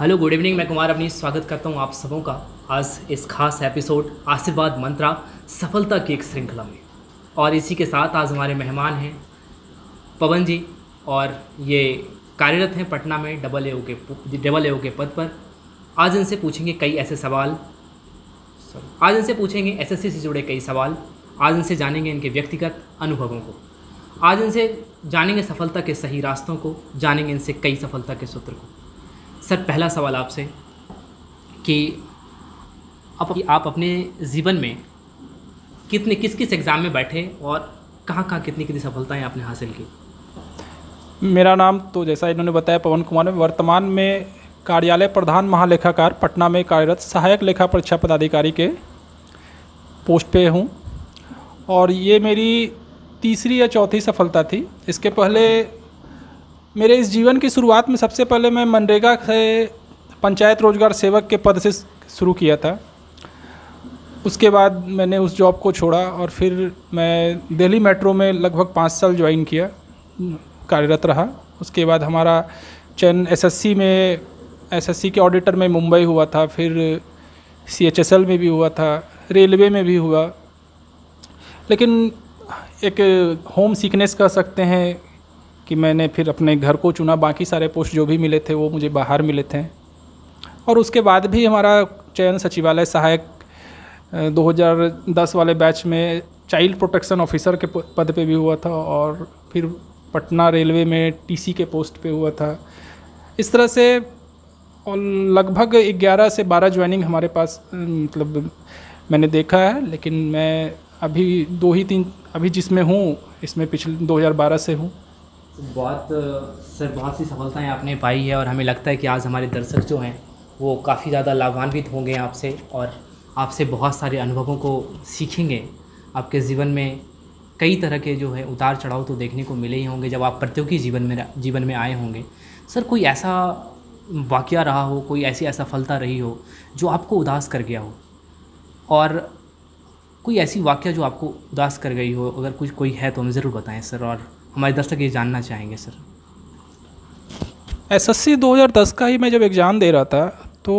hello good evening मैं कुमार अपनी स्वागत करता हूँ आप सबों का आज इस खास एपिसोड आशीर्वाद मंत्रा सफलता की एक श्रृंखला में और इसी के साथ आज हमारे मेहमान हैं पवन जी और ये कार्यरत हैं पटना में डबल ए के डबल ए के पद पर आज इनसे पूछेंगे कई ऐसे सवाल सॉरी आज इनसे पूछेंगे एसएससी से जुड़े कई सवाल आज इनसे जानेंगे इनके व्यक्तिगत अनुभवों को आज इनसे जानेंगे सफलता के सही रास्तों को जानेंगे इनसे कई सफलता के सूत्र को सर पहला सवाल आपसे कि आप आप अपने जीवन में कितने किस किस एग्ज़ाम में बैठे और कहाँ कहाँ कितनी कितनी सफलताएँ आपने हासिल की मेरा नाम तो जैसा इन्होंने बताया पवन कुमार है वर्तमान में कार्यालय प्रधान महालेखाकार पटना में कार्यरत सहायक लेखा परीक्षा पदाधिकारी के पोस्ट पे हूँ और ये मेरी तीसरी या चौथी सफलता थी इसके पहले मेरे इस जीवन की शुरुआत में सबसे पहले मैं मनरेगा से पंचायत रोजगार सेवक के पद से शुरू किया था उसके बाद मैंने उस जॉब को छोड़ा और फिर मैं दिल्ली मेट्रो में लगभग पाँच साल ज्वाइन किया कार्यरत रहा उसके बाद हमारा चयन एसएससी में एसएससी के ऑडिटर में मुंबई हुआ था फिर सीएचएसएल में भी हुआ था रेलवे में भी हुआ लेकिन एक होम सिकनेस कह सकते हैं कि मैंने फिर अपने घर को चुना बाकी सारे पोस्ट जो भी मिले थे वो मुझे बाहर मिले थे और उसके बाद भी हमारा चयन सचिवालय सहायक 2010 वाले बैच में चाइल्ड प्रोटेक्शन ऑफिसर के पद पे भी हुआ था और फिर पटना रेलवे में टीसी के पोस्ट पे हुआ था इस तरह से और लगभग 11 से 12 ज्वाइनिंग हमारे पास मतलब मैंने देखा है लेकिन मैं अभी दो ही तीन अभी जिसमें हूँ इसमें पिछले 2012 से हूँ बहुत सर बहुत सी सफलताएं आपने पाई है और हमें लगता है कि आज हमारे दर्शक जो हैं वो काफ़ी ज़्यादा लाभान्वित होंगे आपसे और आपसे बहुत सारे अनुभवों को सीखेंगे आपके जीवन में कई तरह के जो है उतार चढ़ाव तो देखने को मिले ही होंगे जब आप प्रतियोगी जीवन में जीवन में आए होंगे सर कोई ऐसा वाक्य रहा हो कोई ऐसी असफलता रही हो जो आपको उदास कर गया हो और कोई ऐसी वाक्य जो आपको उदास कर गई हो अगर कुछ कोई है तो हमें ज़रूर बताएं सर और हमारे दर्शक ये जानना चाहेंगे सर एस 2010 का ही मैं जब एग्ज़ाम दे रहा था तो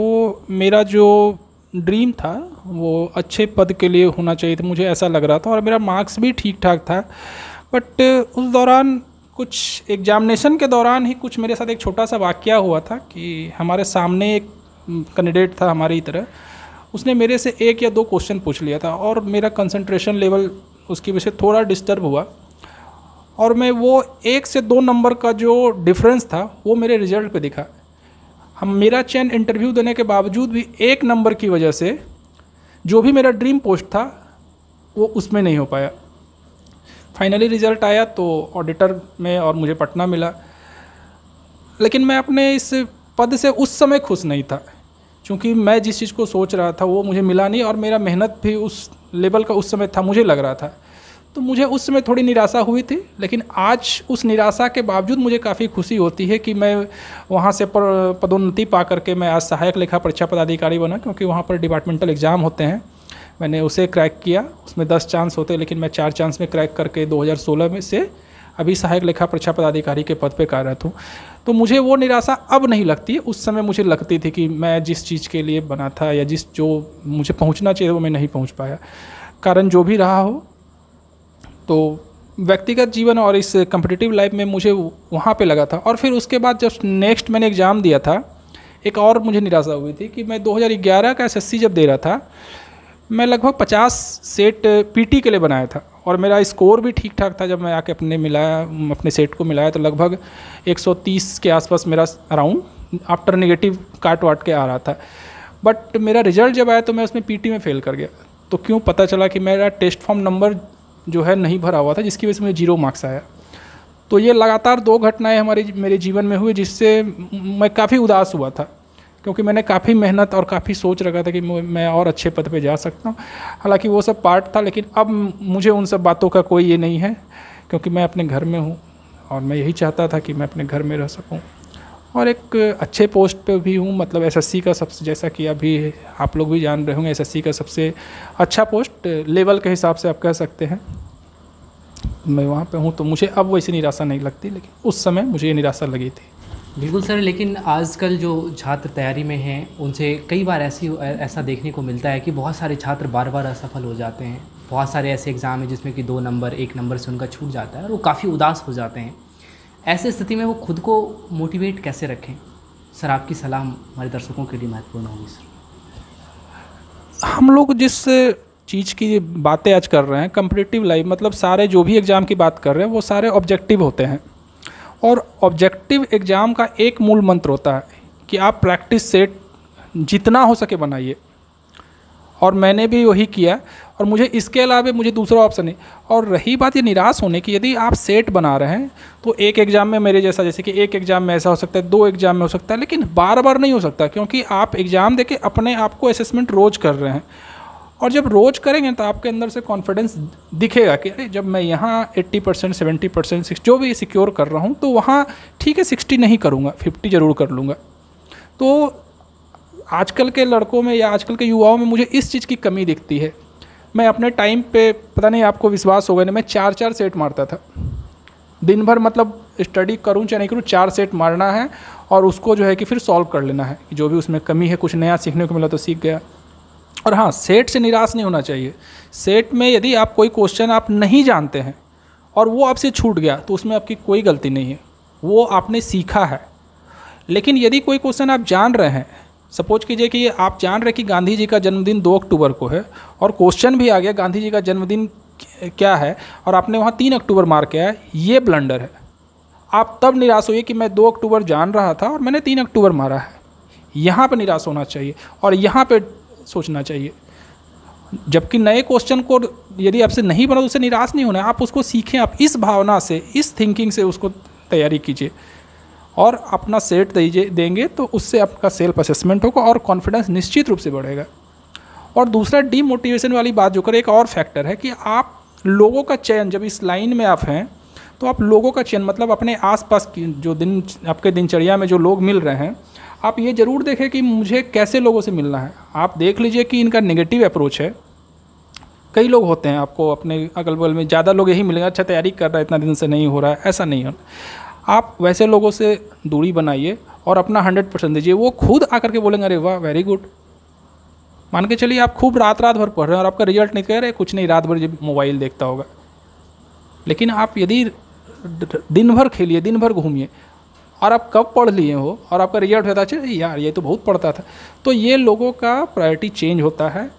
मेरा जो ड्रीम था वो अच्छे पद के लिए होना चाहिए था मुझे ऐसा लग रहा था और मेरा मार्क्स भी ठीक ठाक था बट उस दौरान कुछ एग्जामिनेशन के दौरान ही कुछ मेरे साथ एक छोटा सा वाक्य हुआ था कि हमारे सामने एक कैंडिडेट था हमारी तरह उसने मेरे से एक या दो क्वेश्चन पूछ लिया था और मेरा कंसंट्रेशन लेवल उसकी वजह से थोड़ा डिस्टर्ब हुआ और मैं वो एक से दो नंबर का जो डिफरेंस था वो मेरे रिजल्ट पे दिखा हम मेरा चैन इंटरव्यू देने के बावजूद भी एक नंबर की वजह से जो भी मेरा ड्रीम पोस्ट था वो उसमें नहीं हो पाया फाइनली रिज़ल्ट आया तो ऑडिटर में और मुझे पटना मिला लेकिन मैं अपने इस पद से उस समय खुश नहीं था क्योंकि मैं जिस चीज़ को सोच रहा था वो मुझे मिला नहीं और मेरा मेहनत भी उस लेवल का उस समय था मुझे लग रहा था तो मुझे उस समय थोड़ी निराशा हुई थी लेकिन आज उस निराशा के बावजूद मुझे काफ़ी खुशी होती है कि मैं वहाँ से पर पदोन्नति पा करके मैं आज सहायक लेखा परीक्षा पदाधिकारी बना क्योंकि वहाँ पर डिपार्टमेंटल एग्ज़ाम होते हैं मैंने उसे क्रैक किया उसमें दस चांस होते लेकिन मैं चार चांस में क्रैक करके 2016 में से अभी सहायक लेखा परीक्षा पदाधिकारी के पद पर कार्यरत हूँ तो मुझे वो निराशा अब नहीं लगती उस समय मुझे लगती थी कि मैं जिस चीज़ के लिए बना था या जिस जो मुझे पहुँचना चाहिए वो मैं नहीं पहुँच पाया कारण जो भी रहा हो तो व्यक्तिगत जीवन और इस कम्पिटिटिव लाइफ में मुझे वहाँ पे लगा था और फिर उसके बाद जब नेक्स्ट मैंने एग्ज़ाम दिया था एक और मुझे निराशा हुई थी कि मैं 2011 का एसएससी जब दे रहा था मैं लगभग 50 सेट पीटी के लिए बनाया था और मेरा स्कोर भी ठीक ठाक था जब मैं आके अपने मिलाया अपने सेट को मिलाया तो लगभग 130 के आसपास मेरा अराउंड आफ्टर नेगेटिव काट वाट के आ रहा था बट मेरा रिजल्ट जब आया तो मैं उसमें पीटी में फ़ेल कर गया तो क्यों पता चला कि मेरा टेस्ट फॉर्म नंबर जो है नहीं भरा हुआ था जिसकी वजह से मुझे जीरो मार्क्स आया तो ये लगातार दो घटनाएं हमारे मेरे जीवन में हुई जिससे मैं काफ़ी उदास हुआ था क्योंकि मैंने काफ़ी मेहनत और काफ़ी सोच रखा था कि मैं और अच्छे पद पे जा सकता हूँ हालांकि वो सब पार्ट था लेकिन अब मुझे उन सब बातों का कोई ये नहीं है क्योंकि मैं अपने घर में हूँ और मैं यही चाहता था कि मैं अपने घर में रह सकूँ और एक अच्छे पोस्ट पे भी हूँ मतलब एसएससी का सबसे जैसा कि अभी आप लोग भी जान रहे होंगे एसएससी का सबसे अच्छा पोस्ट लेवल के हिसाब से आप कह सकते हैं मैं वहाँ पे हूँ तो मुझे अब वैसी निराशा नहीं लगती लेकिन उस समय मुझे ये निराशा लगी थी बिल्कुल सर लेकिन आजकल जो छात्र तैयारी में हैं उनसे कई बार ऐसी ऐसा देखने को मिलता है कि बहुत सारे छात्र बार बार असफल हो जाते हैं बहुत सारे ऐसे एग्ज़ाम हैं जिसमें कि दो नंबर एक नंबर से उनका छूट जाता है और वो काफ़ी उदास हो जाते हैं ऐसे स्थिति में वो खुद को मोटिवेट कैसे रखें सर आपकी सलाह हमारे दर्शकों के लिए महत्वपूर्ण होगी सर हम लोग जिस चीज़ की बातें आज कर रहे हैं कंपिटेटिव लाइफ मतलब सारे जो भी एग्ज़ाम की बात कर रहे हैं वो सारे ऑब्जेक्टिव होते हैं और ऑब्जेक्टिव एग्ज़ाम का एक मूल मंत्र होता है कि आप प्रैक्टिस सेट जितना हो सके बनाइए और मैंने भी वही किया और मुझे इसके अलावा मुझे दूसरा ऑप्शन है और रही बात ये निराश होने की यदि आप सेट बना रहे हैं तो एक एग्ज़ाम में मेरे जैसा जैसे कि एक एग्ज़ाम में ऐसा हो सकता है दो एग्ज़ाम में हो सकता है लेकिन बार बार नहीं हो सकता क्योंकि आप एग्ज़ाम दे के अपने आप को असेसमेंट रोज़ कर रहे हैं और जब रोज़ करेंगे तो आपके अंदर से कॉन्फिडेंस दिखेगा कि अरे जब मैं यहाँ 80 परसेंट सेवेंटी परसेंट जो भी सिक्योर कर रहा हूँ तो वहाँ ठीक है सिक्सटी नहीं करूँगा फिफ्टी ज़रूर कर लूँगा तो आजकल के लड़कों में या आजकल के युवाओं में मुझे इस चीज़ की कमी दिखती है मैं अपने टाइम पे पता नहीं आपको विश्वास होगा नहीं मैं चार चार सेट मारता था दिन भर मतलब स्टडी करूँ चाहे नहीं करूँ चार सेट मारना है और उसको जो है कि फिर सॉल्व कर लेना है जो भी उसमें कमी है कुछ नया सीखने को मिला तो सीख गया और हाँ सेट से निराश नहीं होना चाहिए सेट में यदि आप कोई क्वेश्चन आप नहीं जानते हैं और वो आपसे छूट गया तो उसमें आपकी कोई गलती नहीं है वो आपने सीखा है लेकिन यदि कोई क्वेश्चन आप जान रहे हैं सपोज कीजिए कि आप जान रहे कि गांधी जी का जन्मदिन दो अक्टूबर को है और क्वेश्चन भी आ गया गांधी जी का जन्मदिन क्या है और आपने वहाँ तीन अक्टूबर मार किया है ये ब्लंडर है आप तब निराश हुए कि मैं दो अक्टूबर जान रहा था और मैंने तीन अक्टूबर मारा है यहाँ पर निराश होना चाहिए और यहाँ पर सोचना चाहिए जबकि नए क्वेश्चन को यदि आपसे नहीं बना तो उससे निराश नहीं होना आप उसको सीखें आप इस भावना से इस थिंकिंग से उसको तैयारी कीजिए और अपना सेट दीजिए देंगे तो उससे आपका सेल्फ असेसमेंट होगा और कॉन्फिडेंस निश्चित रूप से बढ़ेगा और दूसरा डीमोटिवेशन वाली बात जो करें एक और फैक्टर है कि आप लोगों का चयन जब इस लाइन में आप हैं तो आप लोगों का चयन मतलब अपने आसपास की जो दिन आपके दिनचर्या में जो लोग मिल रहे हैं आप ये ज़रूर देखें कि मुझे कैसे लोगों से मिलना है आप देख लीजिए कि इनका नेगेटिव अप्रोच है कई लोग होते हैं आपको अपने अगल बगल में ज़्यादा लोग यही मिलेंगे अच्छा तैयारी कर रहा है इतना दिन से नहीं हो रहा है ऐसा नहीं है आप वैसे लोगों से दूरी बनाइए और अपना हंड्रेड परसेंट दीजिए वो खुद आकर के बोलेंगे अरे वाह वेरी गुड मान के चलिए आप खूब रात रात भर पढ़ रहे हैं और आपका रिजल्ट नहीं कह रहे कुछ नहीं रात भर जब मोबाइल देखता होगा लेकिन आप यदि दिन भर खेलिए दिन भर घूमिए और आप कब पढ़ लिए हो और आपका रिजल्ट होता है यार ये तो बहुत पढ़ता था तो ये लोगों का प्रायोरिटी चेंज होता है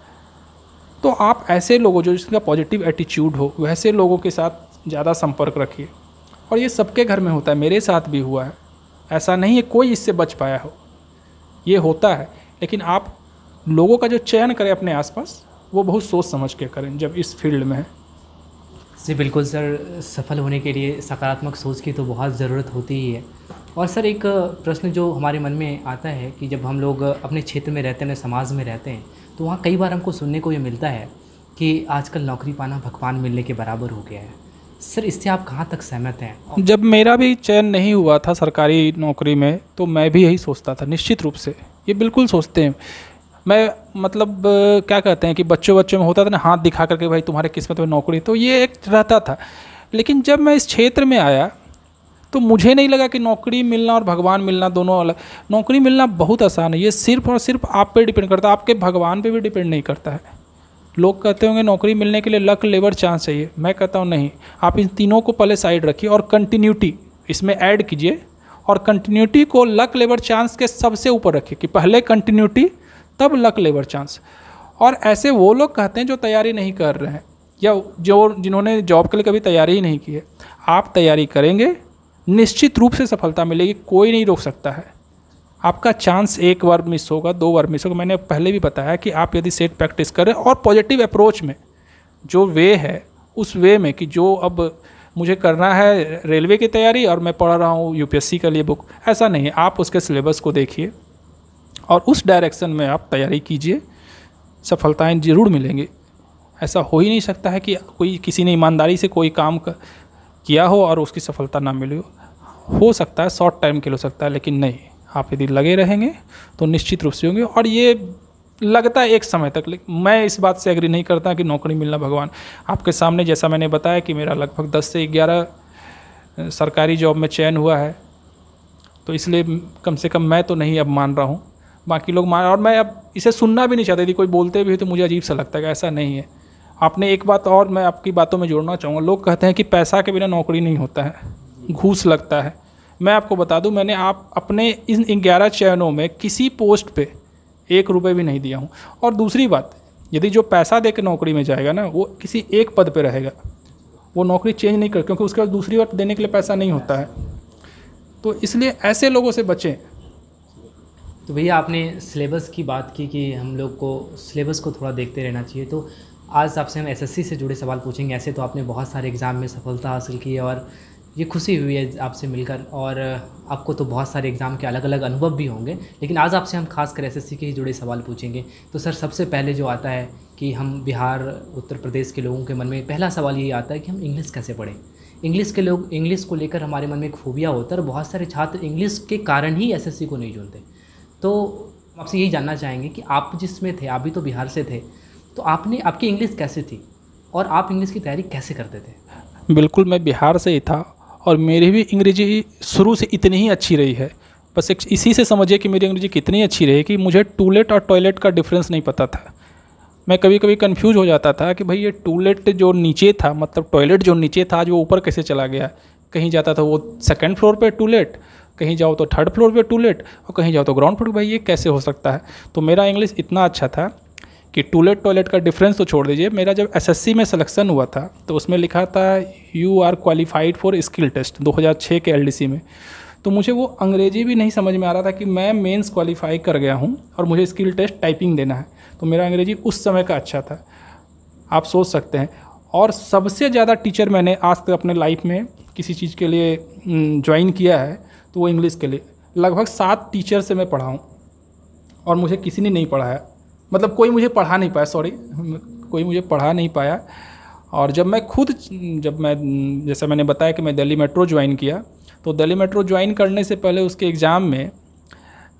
तो आप ऐसे लोगों जो जिसका पॉजिटिव एटीट्यूड हो वैसे लोगों के साथ ज़्यादा संपर्क रखिए और ये सबके घर में होता है मेरे साथ भी हुआ है ऐसा नहीं है कोई इससे बच पाया हो ये होता है लेकिन आप लोगों का जो चयन करें अपने आसपास वो बहुत सोच समझ के करें जब इस फील्ड में है जी बिल्कुल सर सफल होने के लिए सकारात्मक सोच की तो बहुत ज़रूरत होती ही है और सर एक प्रश्न जो हमारे मन में आता है कि जब हम लोग अपने क्षेत्र में रहते हैं समाज में रहते हैं तो वहाँ कई बार हमको सुनने को ये मिलता है कि आजकल नौकरी पाना भगवान मिलने के बराबर हो गया है सर इससे आप कहाँ तक सहमत हैं जब मेरा भी चयन नहीं हुआ था सरकारी नौकरी में तो मैं भी यही सोचता था निश्चित रूप से ये बिल्कुल सोचते हैं मैं मतलब क्या कहते हैं कि बच्चों बच्चों में होता था ना हाथ दिखा करके भाई तुम्हारे किस्मत में नौकरी तो ये एक रहता था लेकिन जब मैं इस क्षेत्र में आया तो मुझे नहीं लगा कि नौकरी मिलना और भगवान मिलना दोनों अलग नौकरी मिलना बहुत आसान है ये सिर्फ और सिर्फ आप पे डिपेंड करता है आपके भगवान पे भी डिपेंड नहीं करता है लोग कहते होंगे नौकरी मिलने के लिए लक लेबर चांस चाहिए मैं कहता हूँ नहीं आप इन तीनों को पहले साइड रखिए और कंटिन्यूटी इसमें ऐड कीजिए और कंटिन्यूटी को लक लेबर चांस के सबसे ऊपर रखिए कि पहले कंटिन्यूटी तब लक लेबर चांस और ऐसे वो लोग कहते हैं जो तैयारी नहीं कर रहे हैं या जो जिन्होंने जॉब के लिए कभी तैयारी ही नहीं की है आप तैयारी करेंगे निश्चित रूप से सफलता मिलेगी कोई नहीं रोक सकता है आपका चांस एक बार मिस होगा दो बार मिस होगा मैंने पहले भी बताया कि आप यदि सेट प्रैक्टिस करें और पॉजिटिव अप्रोच में जो वे है उस वे में कि जो अब मुझे करना है रेलवे की तैयारी और मैं पढ़ रहा हूँ यूपीएससी के लिए बुक ऐसा नहीं आप उसके सिलेबस को देखिए और उस डायरेक्शन में आप तैयारी कीजिए सफलताएं ज़रूर मिलेंगी ऐसा हो ही नहीं सकता है कि कोई किसी ने ईमानदारी से कोई काम कर, किया हो और उसकी सफलता ना मिली हो हो सकता है शॉर्ट टाइम के लिए हो सकता है लेकिन नहीं आप यदि लगे रहेंगे तो निश्चित रूप से होंगे और ये लगता है एक समय तक लेकिन मैं इस बात से एग्री नहीं करता कि नौकरी मिलना भगवान आपके सामने जैसा मैंने बताया कि मेरा लगभग दस से ग्यारह सरकारी जॉब में चयन हुआ है तो इसलिए कम से कम मैं तो नहीं अब मान रहा हूँ बाकी लोग मान और मैं अब इसे सुनना भी नहीं चाहता यदि कोई बोलते भी है तो मुझे अजीब सा लगता है ऐसा नहीं है आपने एक बात और मैं आपकी बातों में जोड़ना चाहूँगा लोग कहते हैं कि पैसा के बिना नौकरी नहीं होता है घूस लगता है मैं आपको बता दूं मैंने आप अपने इन ग्यारह चयनों में किसी पोस्ट पे एक रुपये भी नहीं दिया हूँ और दूसरी बात यदि जो पैसा दे के नौकरी में जाएगा ना वो किसी एक पद पर रहेगा वो नौकरी चेंज नहीं कर क्योंकि उसके बाद दूसरी बार देने के लिए पैसा नहीं होता है तो इसलिए ऐसे लोगों से बचें तो भैया आपने सिलेबस की बात की कि हम लोग को सिलेबस को थोड़ा देखते रहना चाहिए तो आज आपसे हम एसएससी से जुड़े सवाल पूछेंगे ऐसे तो आपने बहुत सारे एग्ज़ाम में सफलता हासिल की है और ये खुशी हुई है आपसे मिलकर और आपको तो बहुत सारे एग्ज़ाम के अलग अलग अनुभव भी होंगे लेकिन आज आपसे हम खास कर एस के ही जुड़े सवाल पूछेंगे तो सर सबसे पहले जो आता है कि हम बिहार उत्तर प्रदेश के लोगों के मन में पहला सवाल ये आता है कि हम इंग्लिश कैसे पढ़ें इंग्लिश के लोग इंग्लिश को लेकर हमारे मन में एक खूबिया होता है और बहुत सारे छात्र इंग्लिश के कारण ही एस को नहीं चुनते तो आपसे यही जानना चाहेंगे कि आप जिसमें थे आप भी तो बिहार से थे तो आपने आपकी इंग्लिश कैसे थी और आप इंग्लिश की तैयारी कैसे करते थे बिल्कुल मैं बिहार से ही था और मेरी भी अंग्रेज़ी शुरू से इतनी ही अच्छी रही है बस एक इसी से समझिए कि मेरी अंग्रेज़ी कितनी अच्छी रही कि मुझे टूलेट और टॉयलेट का डिफरेंस नहीं पता था मैं कभी कभी कंफ्यूज हो जाता था कि भाई ये टूलेट जो नीचे था मतलब टॉयलेट जो नीचे था आज वो ऊपर कैसे चला गया कहीं जाता था तो वो सेकेंड फ्लोर पे टूलेट कहीं जाओ तो थर्ड फ्लोर पे टूलेट और कहीं जाओ तो ग्राउंड फ्लोर भाई ये कैसे हो सकता है तो मेरा इंग्लिश इतना अच्छा था कि टूलेट टॉयलेट का डिफरेंस तो छोड़ दीजिए मेरा जब एसएससी में सिलेक्शन हुआ था तो उसमें लिखा था you are qualified for skill test 2006 के एलडीसी में तो मुझे वो अंग्रेजी भी नहीं समझ में आ रहा था कि मैं मेंस क्वालिफाई कर गया हूँ और मुझे स्किल टेस्ट टाइपिंग देना है तो मेरा अंग्रेजी उस समय का अच्छा था आप सोच सकते हैं और सबसे ज़्यादा टीचर मैंने आज तक अपने लाइफ में किसी चीज़ के लिए ज्वाइन किया है तो वो इंग्लिश के लिए लगभग सात टीचर से मैं पढ़ा हूँ और मुझे किसी ने नहीं पढ़ाया मतलब कोई मुझे पढ़ा नहीं पाया सॉरी कोई मुझे पढ़ा नहीं पाया और जब मैं खुद जब मैं जैसा मैंने बताया कि मैं दिल्ली मेट्रो ज्वाइन किया तो दिल्ली मेट्रो ज्वाइन करने से पहले उसके एग्ज़ाम में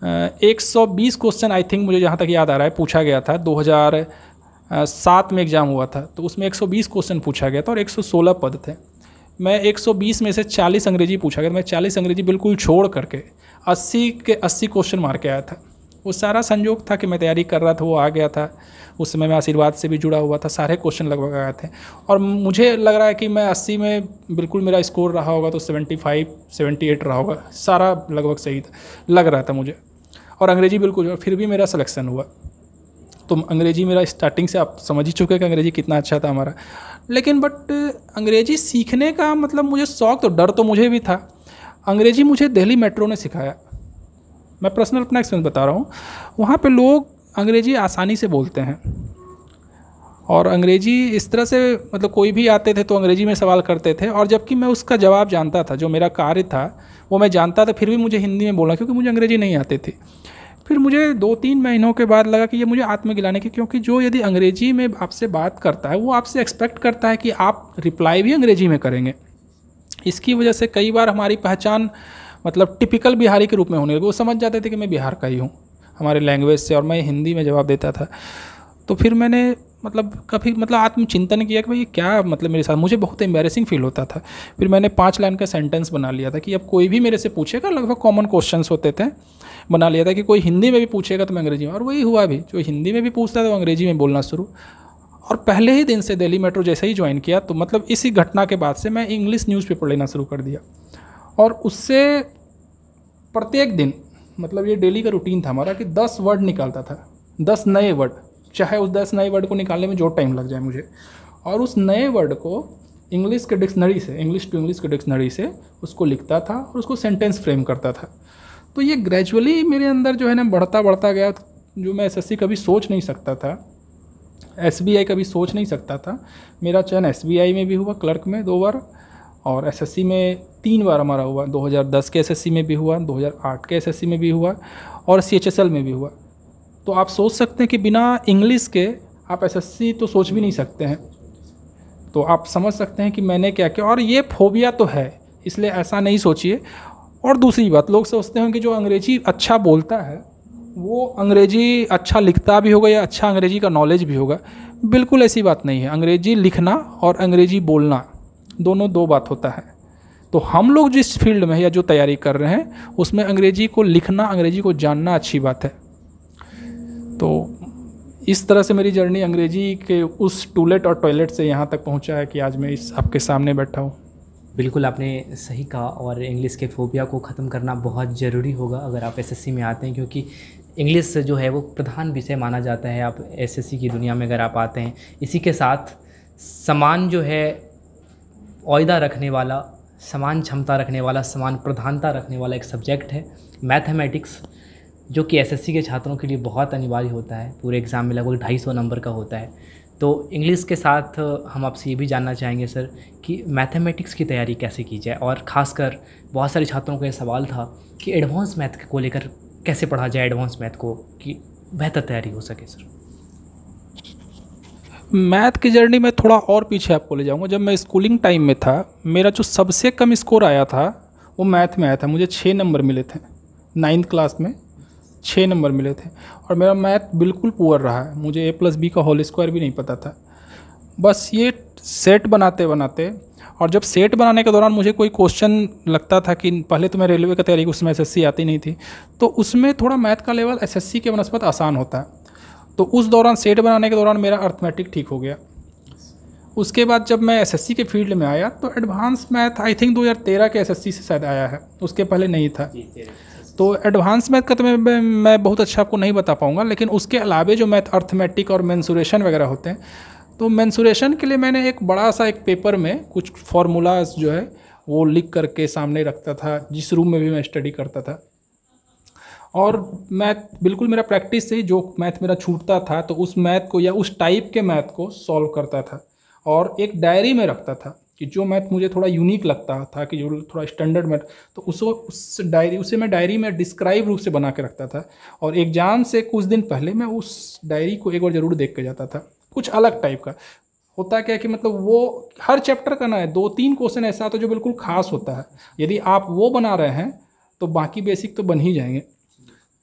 120 क्वेश्चन आई थिंक मुझे जहाँ तक याद आ रहा है पूछा गया था 2007 में एग्ज़ाम हुआ था तो उसमें 120 क्वेश्चन पूछा गया था और 116 पद थे मैं 120 में से 40 अंग्रेजी पूछा गया मैं 40 अंग्रेजी बिल्कुल छोड़ करके 80 के 80 क्वेश्चन मार के आया था वो सारा संयोग था कि मैं तैयारी कर रहा था वो आ गया था उस समय मैं आशीर्वाद से भी जुड़ा हुआ था सारे क्वेश्चन लगभग आए थे और मुझे लग रहा है कि मैं अस्सी में बिल्कुल मेरा स्कोर रहा होगा तो सेवेंटी फाइव सेवेंटी एट रहा होगा सारा लगभग सही था लग रहा था मुझे और अंग्रेजी बिल्कुल फिर भी मेरा सलेक्शन हुआ तो अंग्रेजी मेरा स्टार्टिंग से आप समझ ही चुके कि अंग्रेजी कितना अच्छा था हमारा लेकिन बट अंग्रेजी सीखने का मतलब मुझे शौक तो डर तो मुझे भी था अंग्रेजी मुझे दिल्ली मेट्रो ने सिखाया मैं पर्सनल अपना एक्सपीरियंस बता रहा हूँ वहाँ पे लोग अंग्रेज़ी आसानी से बोलते हैं और अंग्रेज़ी इस तरह से मतलब कोई भी आते थे तो अंग्रेज़ी में सवाल करते थे और जबकि मैं उसका जवाब जानता था जो मेरा कार्य था वो मैं जानता था फिर भी मुझे हिंदी में बोलना क्योंकि मुझे अंग्रेज़ी नहीं आती थी फिर मुझे दो तीन महीनों के बाद लगा कि ये मुझे आत्मगिलाने की क्योंकि जो यदि अंग्रेज़ी में आपसे बात करता है वो आपसे एक्सपेक्ट करता है कि आप रिप्लाई भी अंग्रेज़ी में करेंगे इसकी वजह से कई बार हमारी पहचान मतलब टिपिकल बिहारी के रूप में होने लगे वो समझ जाते थे कि मैं बिहार का ही हूँ हमारे लैंग्वेज से और मैं हिंदी में जवाब देता था तो फिर मैंने मतलब कभी मतलब आत्मचिंतन किया कि भाई ये क्या मतलब मेरे साथ मुझे बहुत एम्बेरसिंग फील होता था फिर मैंने पाँच लाइन का सेंटेंस बना लिया था कि अब कोई भी मेरे से पूछेगा लगभग कॉमन क्वेश्चन होते थे बना लिया था कि कोई हिंदी में भी पूछेगा तो मैं अंग्रेजी में और वही हुआ भी जो हिंदी में भी पूछता था वो तो अंग्रेजी में बोलना शुरू और पहले ही दिन से दिल्ली मेट्रो जैसे ही ज्वाइन किया तो मतलब इसी घटना के बाद से मैं इंग्लिश न्यूज़पेपर लेना शुरू कर दिया और उससे प्रत्येक दिन मतलब ये डेली का रूटीन था हमारा कि दस वर्ड निकालता था दस नए वर्ड चाहे उस दस नए वर्ड को निकालने में जो टाइम लग जाए मुझे और उस नए वर्ड को इंग्लिश के डिक्शनरी से इंग्लिश टू इंग्लिश के डिक्शनरी से उसको लिखता था और उसको सेंटेंस फ्रेम करता था तो ये ग्रेजुअली मेरे अंदर जो है ना बढ़ता बढ़ता गया जो मैं एस कभी सोच नहीं सकता था एस कभी सोच नहीं सकता था मेरा चयन एस में भी हुआ क्लर्क में दो बार और एस में तीन बार हमारा हुआ 2010 के एसएससी में भी हुआ 2008 के एसएससी में भी हुआ और सीएचएसएल में भी हुआ तो आप सोच सकते हैं कि बिना इंग्लिश के आप एसएससी तो सोच भी नहीं सकते हैं तो आप समझ सकते हैं कि मैंने क्या किया और ये फोबिया तो है इसलिए ऐसा नहीं सोचिए और दूसरी बात लोग सोचते हैं कि जो अंग्रेजी अच्छा बोलता है वो अंग्रेजी अच्छा लिखता भी होगा या अच्छा अंग्रेजी का नॉलेज भी होगा बिल्कुल ऐसी बात नहीं है अंग्रेजी लिखना और अंग्रेजी बोलना दोनों दो बात होता है तो हम लोग जिस फील्ड में या जो तैयारी कर रहे हैं उसमें अंग्रेजी को लिखना अंग्रेजी को जानना अच्छी बात है तो इस तरह से मेरी जर्नी अंग्रेजी के उस टूलेट और टॉयलेट से यहाँ तक पहुँचा है कि आज मैं इस आपके सामने बैठा हूँ बिल्कुल आपने सही कहा और इंग्लिश के फोबिया को ख़त्म करना बहुत ज़रूरी होगा अगर आप एसएससी में आते हैं क्योंकि इंग्लिश जो है वो प्रधान विषय माना जाता है आप एसएससी की दुनिया में अगर आप आते हैं इसी के साथ समान जो है अहदा रखने वाला समान क्षमता रखने वाला समान प्रधानता रखने वाला एक सब्जेक्ट है मैथमेटिक्स जो कि एसएससी के छात्रों के लिए बहुत अनिवार्य होता है पूरे एग्ज़ाम में लगभग ढाई सौ नंबर का होता है तो इंग्लिश के साथ हम आपसे ये भी जानना चाहेंगे सर कि मैथमेटिक्स की तैयारी कैसे की जाए और ख़ासकर बहुत सारे छात्रों का ये सवाल था कि एडवांस मैथ को लेकर कैसे पढ़ा जाए एडवांस मैथ को कि बेहतर तैयारी हो सके सर मैथ की जर्नी में थोड़ा और पीछे आपको ले जाऊँगा जब मैं स्कूलिंग टाइम में था मेरा जो सबसे कम स्कोर आया था वो मैथ में आया था मुझे छः नंबर मिले थे नाइन्थ क्लास में छः नंबर मिले थे और मेरा मैथ बिल्कुल पुअर रहा है मुझे ए प्लस बी का होल स्क्वायर भी नहीं पता था बस ये सेट बनाते बनाते और जब सेट बनाने के दौरान मुझे कोई क्वेश्चन लगता था कि पहले तो मैं रेलवे का तैयारी उसमें एसएससी आती नहीं थी तो उसमें थोड़ा मैथ का लेवल एसएससी के बनस्पत आसान होता है तो उस दौरान सेट बनाने के दौरान मेरा अर्थमेटिक ठीक हो गया उसके बाद जब मैं एस के फील्ड में आया तो एडवांस मैथ आई थिंक दो के एस से शायद आया है उसके पहले नहीं था तो एडवांस मैथ का तो मैं मैं बहुत अच्छा आपको नहीं बता पाऊँगा लेकिन उसके अलावे जो मैथ अर्थमेटिक और मैंसूरेशन वगैरह होते हैं तो मैंसूरेशन के लिए मैंने एक बड़ा सा एक पेपर में कुछ फार्मूलाज जो है वो लिख करके सामने रखता था जिस रूम में भी मैं स्टडी करता था और मैथ बिल्कुल मेरा प्रैक्टिस से ही जो मैथ मेरा छूटता था तो उस मैथ को या उस टाइप के मैथ को सॉल्व करता था और एक डायरी में रखता था कि जो मैथ मुझे थोड़ा यूनिक लगता था कि जो थोड़ा स्टैंडर्ड मैथ तो उसको उस डायरी उसे मैं डायरी में डिस्क्राइब रूप से बना के रखता था और एग्ज़ाम से कुछ दिन पहले मैं उस डायरी को एक बार ज़रूर देख के जाता था कुछ अलग टाइप का होता क्या है कि मतलब वो हर चैप्टर का ना है दो तीन क्वेश्चन ऐसा होता तो है जो बिल्कुल खास होता है यदि आप वो बना रहे हैं तो बाकी बेसिक तो बन ही जाएंगे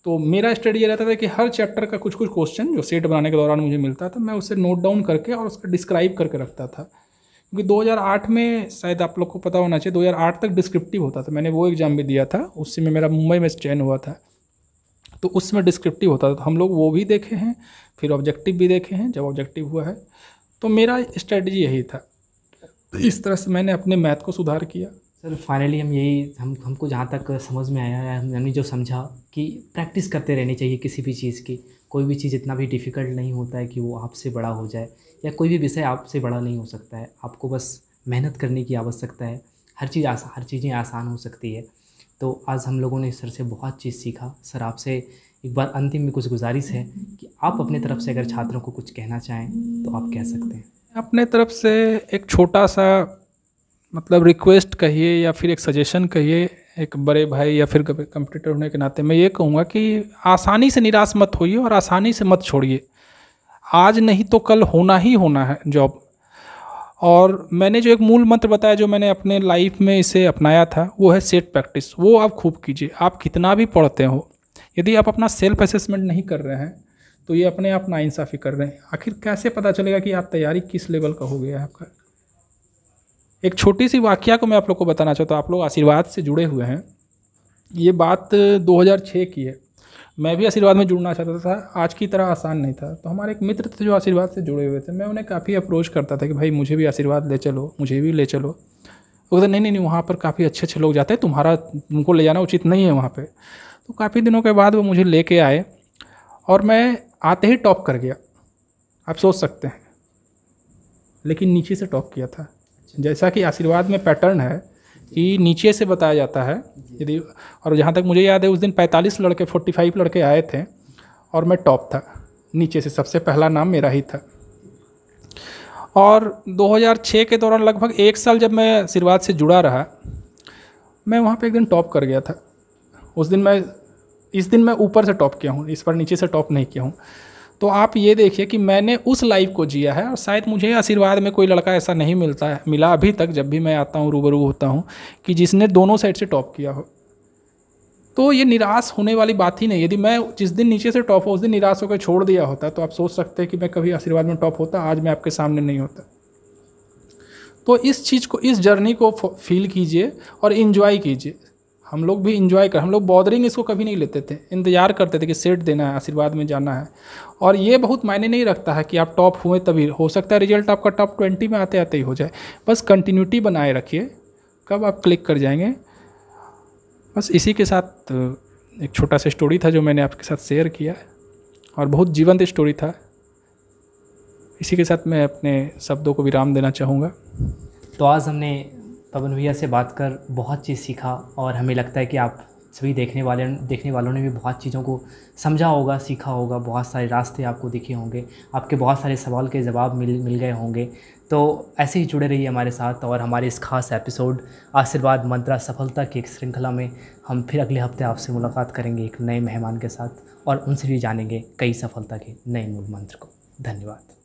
तो मेरा स्टडी ये रहता था कि हर चैप्टर का कुछ कुछ क्वेश्चन जो सेट बनाने के दौरान मुझे मिलता था मैं उसे नोट डाउन करके और उसका डिस्क्राइब करके रखता था क्योंकि 2008 में शायद आप लोग को पता होना चाहिए 2008 तक डिस्क्रिप्टिव होता था मैंने वो एग्ज़ाम भी दिया था उससे में मेरा मुंबई में चयन हुआ था तो उसमें डिस्क्रिप्टिव होता था तो हम लोग वो भी देखे हैं फिर ऑब्जेक्टिव भी देखे हैं जब ऑब्जेक्टिव हुआ है तो मेरा स्ट्रेटजी यही था तो इस तरह से मैंने अपने मैथ को सुधार किया सर फाइनली हम यही हम हमको जहाँ तक समझ में आया है हमने जो समझा कि प्रैक्टिस करते रहनी चाहिए किसी भी चीज़ की कोई भी चीज़ इतना भी डिफ़िकल्ट नहीं होता है कि वो आपसे बड़ा हो जाए या कोई भी विषय आपसे बड़ा नहीं हो सकता है आपको बस मेहनत करने की आवश्यकता है हर चीज़ आसान हर चीज़ें आसान हो सकती है तो आज हम लोगों ने सर से बहुत चीज़ सीखा सर आपसे एक बार अंतिम में कुछ गुजारिश है कि आप अपने तरफ से अगर छात्रों को कुछ कहना चाहें तो आप कह सकते हैं अपने तरफ से एक छोटा सा मतलब रिक्वेस्ट कहिए या फिर एक सजेशन कहिए एक बड़े भाई या फिर कंप्यूटर होने के नाते मैं ये कहूँगा कि आसानी से निराश मत होइए और आसानी से मत छोड़िए आज नहीं तो कल होना ही होना है जॉब और मैंने जो एक मूल मंत्र बताया जो मैंने अपने लाइफ में इसे अपनाया था वो है सेट प्रैक्टिस वो आप खूब कीजिए आप कितना भी पढ़ते हो यदि आप अपना सेल्फ असेसमेंट नहीं कर रहे हैं तो ये अपने आप नाइंसाफ़ी कर रहे हैं आखिर कैसे पता चलेगा कि आप तैयारी किस लेवल का हो गया है आपका एक छोटी सी वाक्य को मैं आप लोग को बताना चाहता हूँ आप लोग आशीर्वाद से जुड़े हुए हैं ये बात 2006 की है मैं भी आशीर्वाद में जुड़ना चाहता था आज की तरह आसान नहीं था तो हमारे एक मित्र थे जो आशीर्वाद से जुड़े हुए थे मैं उन्हें काफ़ी अप्रोच करता था कि भाई मुझे भी आशीर्वाद ले चलो मुझे भी ले चलो वो तो नहीं नहीं नहीं वहाँ पर काफ़ी अच्छे अच्छे लोग जाते हैं तुम्हारा तुमको ले जाना उचित नहीं है वहाँ पर तो काफ़ी दिनों के बाद वो मुझे ले कर आए और मैं आते ही टॉप कर गया आप सोच सकते हैं लेकिन नीचे से टॉप किया था जैसा कि आशीर्वाद में पैटर्न है कि नीचे से बताया जाता है यदि और जहाँ तक मुझे याद है उस दिन 45 लड़के 45 लड़के आए थे और मैं टॉप था नीचे से सबसे पहला नाम मेरा ही था और 2006 के दौरान लगभग एक साल जब मैं आशीर्वाद से जुड़ा रहा मैं वहाँ पे एक दिन टॉप कर गया था उस दिन मैं इस दिन मैं ऊपर से टॉप किया हूँ इस बार नीचे से टॉप नहीं किया हूँ तो आप ये देखिए कि मैंने उस लाइफ को जिया है और शायद मुझे आशीर्वाद में कोई लड़का ऐसा नहीं मिलता है मिला अभी तक जब भी मैं आता हूँ रूबरू होता हूँ कि जिसने दोनों साइड से टॉप किया हो तो ये निराश होने वाली बात ही नहीं यदि मैं जिस दिन नीचे से टॉप हो उस दिन निराश होकर छोड़ दिया होता तो आप सोच सकते हैं कि मैं कभी आशीर्वाद में टॉप होता आज मैं आपके सामने नहीं होता तो इस चीज़ को इस जर्नी को फील कीजिए और इन्जॉय कीजिए हम लोग भी इन्जॉय कर हम लोग बॉदरिंग इसको कभी नहीं लेते थे इंतज़ार करते थे कि सेट देना है आशीर्वाद में जाना है और ये बहुत मायने नहीं रखता है कि आप टॉप हुए तभी हो सकता है रिजल्ट आपका टॉप ट्वेंटी में आते आते ही हो जाए बस कंटिन्यूटी बनाए रखिए कब आप क्लिक कर जाएंगे बस इसी के साथ एक छोटा सा स्टोरी था जो मैंने आपके साथ शेयर किया और बहुत जीवंत स्टोरी था इसी के साथ मैं अपने शब्दों को विराम देना चाहूँगा तो आज हमने पवन भैया से बात कर बहुत चीज़ सीखा और हमें लगता है कि आप सभी देखने वाले देखने वालों ने भी बहुत चीज़ों को समझा होगा सीखा होगा बहुत सारे रास्ते आपको दिखे होंगे आपके बहुत सारे सवाल के जवाब मिल मिल गए होंगे तो ऐसे ही जुड़े रहिए हमारे साथ और हमारे इस खास एपिसोड आशीर्वाद मंत्रा सफलता की एक श्रृंखला में हम फिर अगले हफ्ते आपसे मुलाकात करेंगे एक नए मेहमान के साथ और उनसे भी जानेंगे कई सफलता के नए मूल मंत्र को धन्यवाद